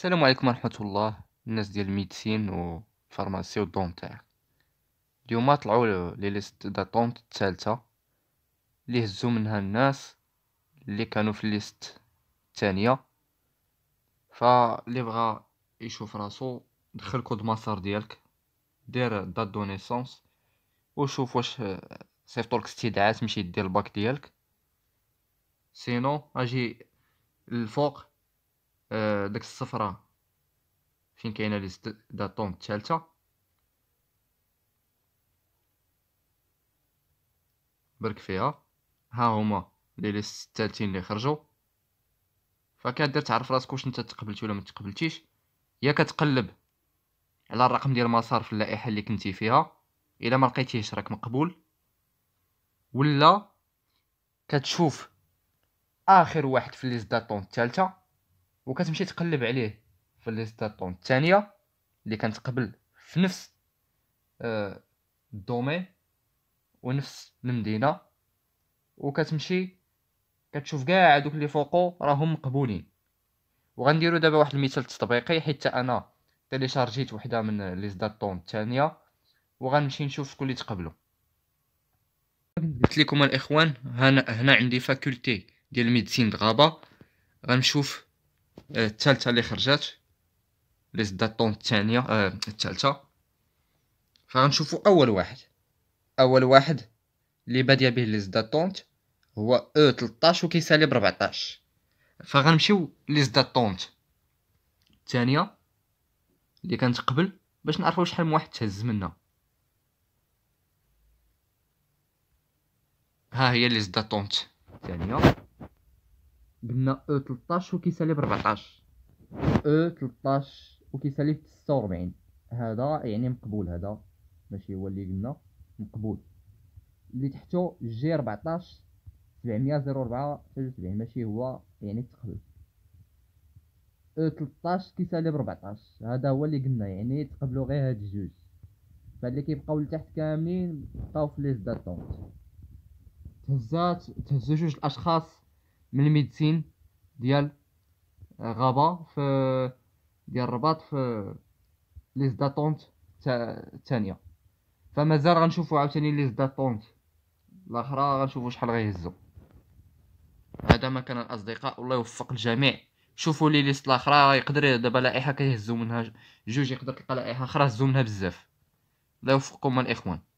السلام عليكم ورحمة الله الناس ديال الميديسين والفارماسي والدوم تاعك اليوم طلعوا لي ليست داتونت التالتة الثالثة اللي هزو منها الناس اللي كانوا في الليست الثانية فاللي بغا يشوف راسو دخل كود ماستر ديالك دير دات دو نيسونس وشوف واش سيفطولك استدعاء تمشي دير الباك ديالك سينو اجي الفوق آه، داك الصفرة فين كاينه لي داتوم الثالثة برك فيها ها هما لي ليست الثالثين لي خرجوا فكدير تعرف راسك واش نتا تقبلتي ولا ما تقبلتيش يا كتقلب على الرقم ديال المسار في اللائحه اللي كنتي فيها الا ما لقيتيهش راك مقبول ولا كتشوف اخر واحد في ليز داتون الثالثه وكتمشي تقلب عليه في ليستاتون الثانيه اللي كانت قبل في نفس آه، الدومين ونفس المدينه وكتمشي كتشوف كاع هادوك اللي فوقو راهم مقبولين وغنديرو دابا واحد المثال تطبيقي حيت انا تيليشارجيت وحده من ليستاتون الثانيه وغنمشي نشوف شكون اللي تقبلو قلت لكم الاخوان هنا هنا عندي فاكولتي ديال ميديسين دغابه غنشوف آه، الثالثه اللي خرجات لي داتون الثانيه الثالثه آه، فغنشوفو اول واحد اول واحد اللي باديه به لي داتونت هو او تلطاش وكيسالي بربعطاش 14 فغنمشيو لي داتونت الثانيه اللي كانت قبل باش نعرفو شحال من واحد تهز منا ها هي لي داتونت الثانيه قلنا او 13 وكيسالي ب 14 او 13 وكيسالي ب 46 هذا يعني مقبول هذا ماشي هو اللي قلنا مقبول اللي تحته جي 14 704 73 ماشي هو يعني تقبل او 13 كيسالي ب 14 هذا هو اللي قلنا يعني تقبلوا غير هاد الجوج بعد اللي كيبقاو لتحت كاملين بقاو في ليز داتونت تهزات تهزو جوج الاشخاص من الميديسين ديال غابة في ديال الرباط في ليز داتونت الثانية فمازال غنشوفو عاوتاني ليز داتونت الاخرى غنشوفو شحال غيهزو هذا ما كان الاصدقاء الله يوفق الجميع شوفوا لي ليست الاخرى يقدر دابا لائحه كيهزو منها جوج يقدر تلقى لائحه اخرى هزو منها بزاف الله يوفقكم الاخوان